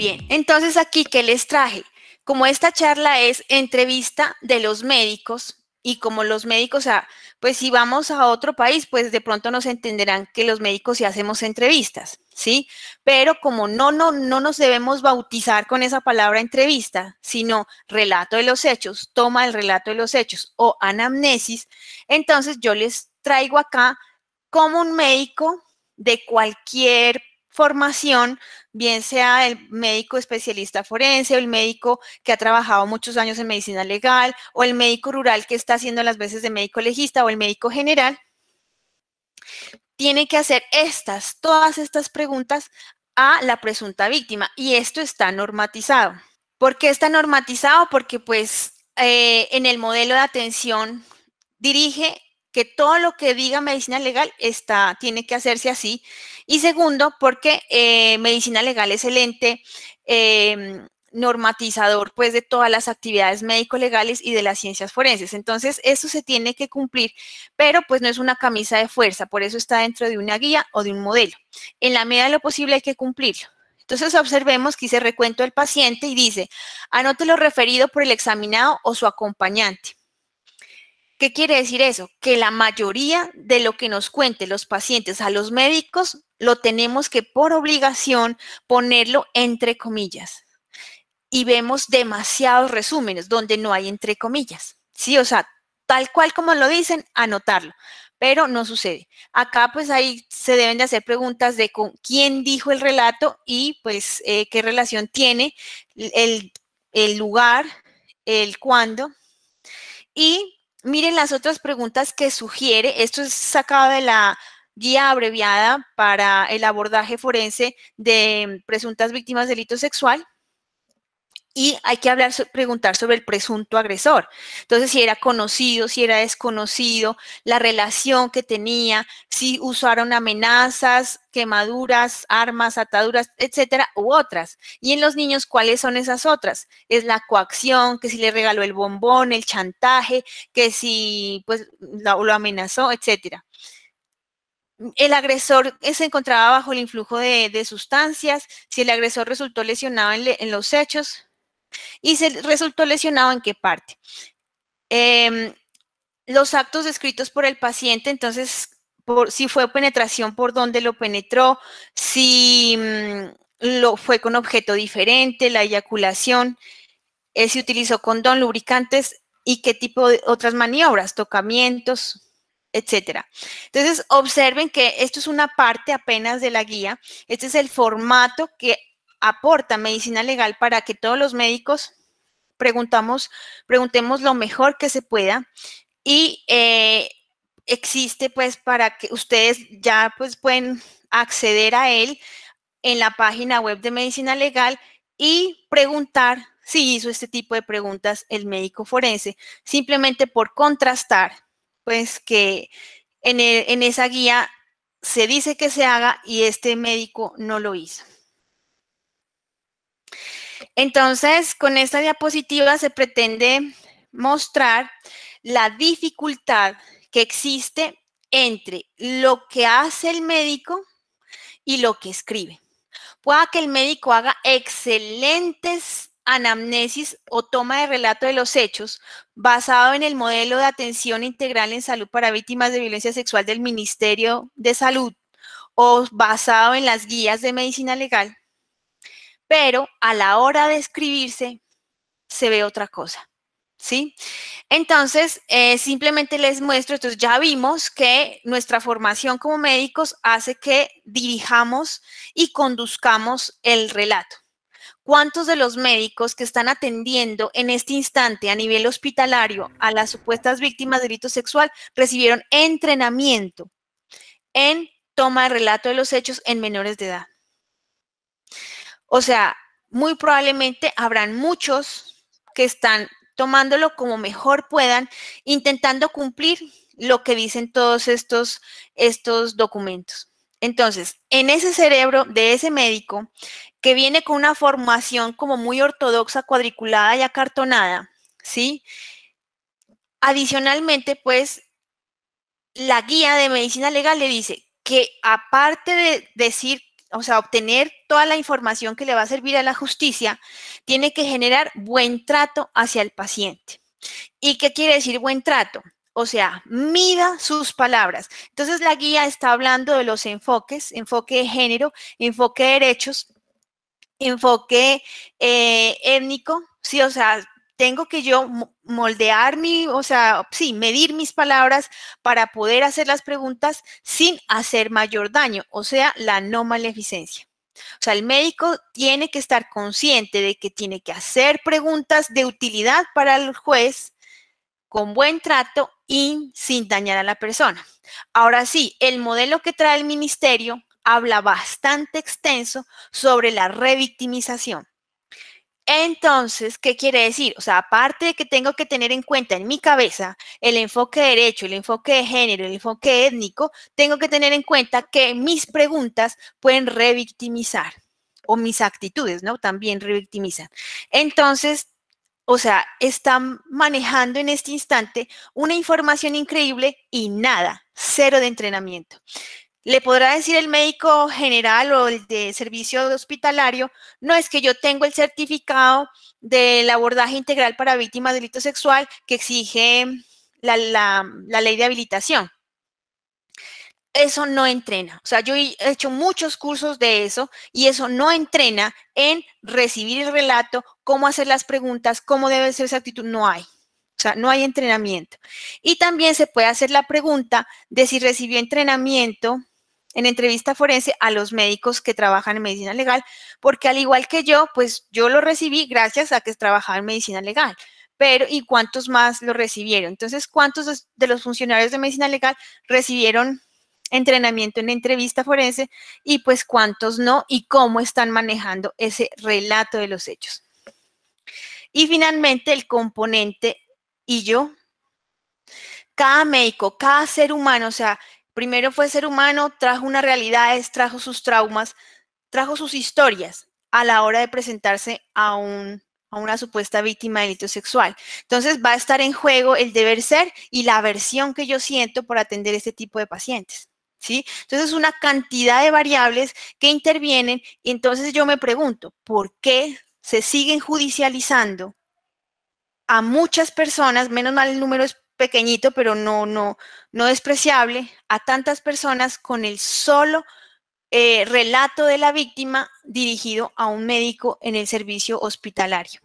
Bien, entonces aquí, ¿qué les traje? Como esta charla es entrevista de los médicos, y como los médicos, pues si vamos a otro país, pues de pronto nos entenderán que los médicos sí hacemos entrevistas, ¿sí? Pero como no, no, no nos debemos bautizar con esa palabra entrevista, sino relato de los hechos, toma el relato de los hechos o anamnesis, entonces yo les traigo acá como un médico de cualquier formación, bien sea el médico especialista forense o el médico que ha trabajado muchos años en medicina legal o el médico rural que está haciendo las veces de médico legista o el médico general, tiene que hacer estas, todas estas preguntas a la presunta víctima y esto está normatizado. ¿Por qué está normatizado? Porque pues eh, en el modelo de atención dirige que todo lo que diga medicina legal está, tiene que hacerse así. Y segundo, porque eh, medicina legal es el ente em, normatizador pues de todas las actividades médico-legales y de las ciencias forenses. Entonces, eso se tiene que cumplir, pero pues no es una camisa de fuerza, por eso está dentro de una guía o de un modelo. En la medida de lo posible hay que cumplirlo. Entonces observemos que hice recuento del paciente y dice, anote lo referido por el examinado o su acompañante. ¿Qué quiere decir eso? Que la mayoría de lo que nos cuenten los pacientes a los médicos lo tenemos que por obligación ponerlo entre comillas. Y vemos demasiados resúmenes donde no hay entre comillas. Sí, o sea, tal cual como lo dicen, anotarlo. Pero no sucede. Acá pues ahí se deben de hacer preguntas de quién dijo el relato y pues eh, qué relación tiene el, el lugar, el cuándo. Y miren las otras preguntas que sugiere. Esto es sacado de la guía abreviada para el abordaje forense de presuntas víctimas de delito sexual y hay que preguntar sobre el presunto agresor. Entonces, si era conocido, si era desconocido, la relación que tenía, si usaron amenazas, quemaduras, armas, ataduras, etcétera, u otras. Y en los niños, ¿cuáles son esas otras? Es la coacción, que si le regaló el bombón, el chantaje, que si pues lo amenazó, etcétera el agresor se encontraba bajo el influjo de, sustancias, si el agresor resultó lesionado en los hechos, y se resultó lesionado en qué parte. Em, los actos descritos por el paciente, entonces, si fue penetración, por dónde lo penetró, si mm, lo fue con objeto diferente, la eyaculación, eh, si utilizó condón, lubricantes y qué tipo de otras maniobras, tocamientos, etcétera. Entonces, observen que esto es una parte apenas de la guía. Este es el formato que aporta medicina legal para que todos los médicos preguntamos, preguntemos lo mejor que se pueda y eh, existe pues para que ustedes ya pues pueden acceder a él en la página web de medicina legal y preguntar si hizo este tipo de preguntas el médico forense, simplemente por contrastar, pues que en, en esa guía se dice que se haga y este médico no lo hizo. Entonces, con esta diapositiva se pretende mostrar la dificultad que existe entre lo que hace el médico y lo que escribe. Pueda que el médico haga excelentes anamnesis o toma de relato de los hechos basado en el modelo de atención integral en salud para víctimas de violencia sexual del Ministerio de Salud o basado en las guías de medicina legal, pero a la hora de escribirse se ve otra cosa. ¿Sí? Entonces, eh, simplemente les muestro, entonces ya vimos que nuestra formación como médicos hace que dirijamos y conduzcamos el relato. ¿Cuántos de los médicos que están atendiendo en este instante a nivel hospitalario a las supuestas víctimas de delito sexual recibieron entrenamiento en toma de relato de los hechos en menores de edad? O sea, muy probablemente habrán muchos que están tomándolo como mejor puedan, intentando cumplir lo que dicen todos estos, estos documentos. Entonces, en ese cerebro de ese médico que viene con una formación como muy ortodoxa, cuadriculada y acartonada, ¿sí? Adicionalmente, pues, la guía de medicina legal le dice que aparte de decir o sea, obtener toda la información que le va a servir a la justicia, tiene que generar buen trato hacia el paciente. ¿Y qué quiere decir buen trato? O sea, mida sus palabras. Entonces la guía está hablando de los enfoques, enfoque de género, enfoque de derechos, enfoque eh, étnico, sí, o sea, tengo que yo moldear mi, o sea, sí, medir mis palabras para poder hacer las preguntas sin hacer mayor daño, o sea, la no maleficencia. O sea, el médico tiene que estar consciente de que tiene que hacer preguntas de utilidad para el juez con buen trato y sin dañar a la persona. Ahora sí, el modelo que trae el ministerio habla bastante extenso sobre la revictimización. Entonces, ¿qué quiere decir? O sea, aparte de que tengo que tener en cuenta en mi cabeza el enfoque de derecho, el enfoque de género, el enfoque étnico, tengo que tener en cuenta que mis preguntas pueden revictimizar o mis actitudes, ¿no? También revictimizan. Entonces, o sea, están manejando en este instante una información increíble y nada, cero de entrenamiento. Le podrá decir el médico general o el de servicio hospitalario, no es que yo tengo el certificado del abordaje integral para víctimas de delito sexual que exige la, la ley de habilitación eso no entrena. O sea, yo he hecho muchos cursos de eso y eso no entrena en recibir el relato, cómo hacer las preguntas, cómo debe ser esa actitud. No hay. O sea, no hay entrenamiento. Y también se puede hacer la pregunta de si recibió entrenamiento en entrevista forense a los médicos que trabajan en medicina legal, porque al igual que yo, pues yo lo recibí gracias a que trabajaba en medicina legal, pero ¿y cuántos más lo recibieron? Entonces, ¿cuántos de los funcionarios de medicina legal recibieron entrenamiento en entrevista forense y pues cuántos no y cómo están manejando ese relato de los hechos? Y finalmente, el componente y yo. Cada médico, cada ser humano, o sea, Primero fue ser humano, trajo unas realidades, trajo sus traumas, trajo sus historias a la hora de presentarse a, un, a una supuesta víctima de delito sexual. Entonces va a estar en juego el deber ser y la aversión que yo siento por atender este tipo de pacientes. ¿Sí? Entonces, una cantidad de variables que intervienen y entonces yo me pregunto, ¿por qué se siguen judicializando a muchas personas? Menos mal el número es pequeñito, pero no, no, no despreciable, a tantas personas con el solo eh, relato de la víctima dirigido a un médico en el servicio hospitalario.